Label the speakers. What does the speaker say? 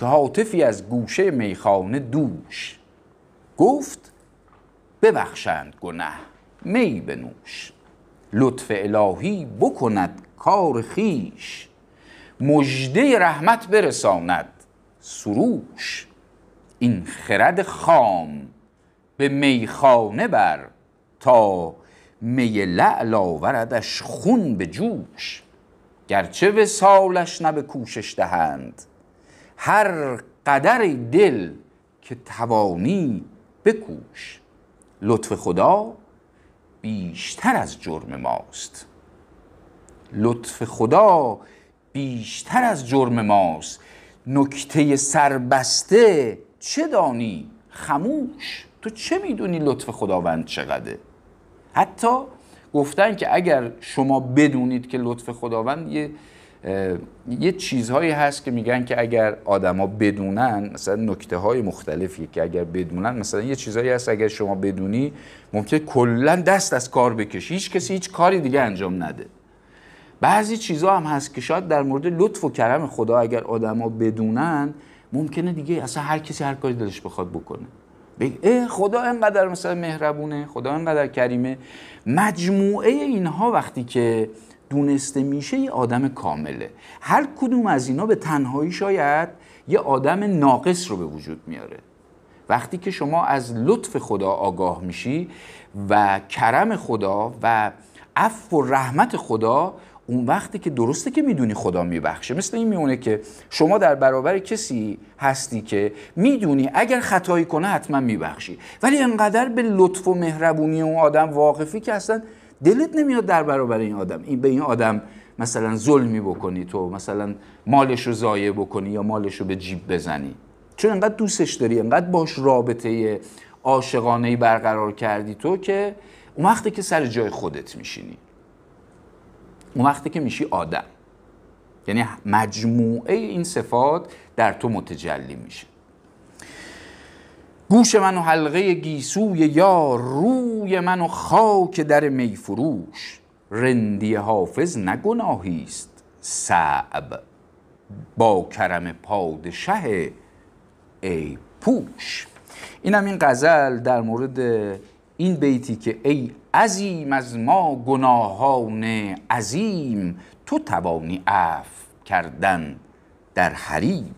Speaker 1: که حاطفی از گوشه میخانه دوش گفت ببخشند گنه می بنوش لطف الهی بکند کار خیش مژده رحمت برساند سروش این خرد خام به میخانه بر تا می لعل آوردش خون به جوش گرچه وسالش نه به کوشش دهند هر قدر دل که توانی بکوش لطف خدا بیشتر از جرم ماست لطف خدا بیشتر از جرم ماست نکته سربسته چه دانی خموش تو چه میدونی لطف خداوند چقدره حتی گفتن که اگر شما بدونید که لطف خداوند یه یه چیزهایی هست که میگن که اگر آدما بدونن مثلا نکته های مختلفی که اگر بدونن مثلا یه چیزهایی هست اگر شما بدونی ممکن کلا دست از کار بکشی هیچ کسی هیچ کاری دیگه انجام نده بعضی چیزها هم هست که شاید در مورد لطف و کرم خدا اگر آدما بدونن ممکنه دیگه اصلا هر کسی هر کاری دلش بخواد بکنه بگه خدا انقدر مثلا مهربونه خدا انقدر کریمه مجموعه اینها وقتی که دونسته میشه یه آدم کامله هر کدوم از اینا به تنهایی شاید یه آدم ناقص رو به وجود میاره وقتی که شما از لطف خدا آگاه میشی و کرم خدا و عفو و رحمت خدا اون وقتی که درسته که میدونی خدا میبخشه مثل این میونه که شما در برابر کسی هستی که میدونی اگر خطایی کنه حتما میبخشی ولی انقدر به لطف و مهربونی اون آدم واقفی که اصلا دلت نمیاد در برابر این آدم این به این آدم مثلا ظلمی بکنی تو مثلا مالش رو ضایع بکنی یا مالش رو به جیب بزنی چون انقدر دوستش داری انقدر باش رابطه عاشقانه برقرار کردی تو که اون وقتی که سر جای خودت میشینی اون وقتی که میشی آدم یعنی مجموعه این صفات در تو متجلی میشه گوش من و حلقه گیسوی یا روی من و خاک در میفروش رندی حافظ نگناهیست است با کرم پادشه ای پوش اینم این غزل در مورد این بیتی که ای عظیم از ما گناهان عظیم تو توانی عف کردن در حریم